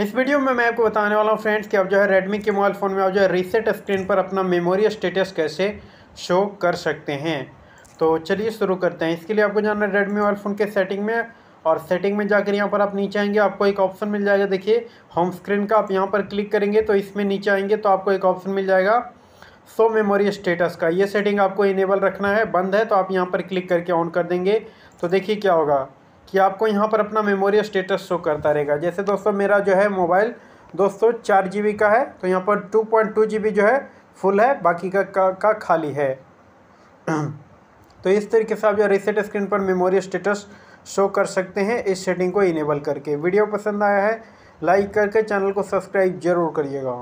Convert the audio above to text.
इस वीडियो में मैं आपको बताने वाला हूँ फ्रेंड्स कि आप जो है रेडमी के मोबाइल फ़ोन में आप जो है रीसेट स्क्रीन पर अपना मेमोरी स्टेटस कैसे शो कर सकते हैं तो चलिए शुरू करते हैं इसके लिए आपको जाना है रेडमी मोबाइल फ़ोन के सेटिंग में और सेटिंग में जाकर यहाँ पर आप नीचे आएंगे आपको एक ऑप्शन मिल जाएगा देखिए होम स्क्रीन का आप यहाँ पर क्लिक करेंगे तो इसमें नीचे आएंगे तो आपको एक ऑप्शन मिल जाएगा सो मेमोरी स्टेटस का ये सेटिंग आपको इनेबल रखना है बंद है तो आप यहाँ पर क्लिक करके ऑन कर देंगे तो देखिए क्या होगा कि आपको यहाँ पर अपना मेमोरी स्टेटस शो करता रहेगा जैसे दोस्तों मेरा जो है मोबाइल दोस्तों चार जी का है तो यहाँ पर टू पॉइंट टू जी जो है फुल है बाकी का का, का खाली है तो इस तरीके से आप जो रिसेट स्क्रीन पर मेमोरी स्टेटस शो कर सकते हैं इस सेटिंग को इनेबल करके वीडियो पसंद आया है लाइक करके चैनल को सब्सक्राइब जरूर करिएगा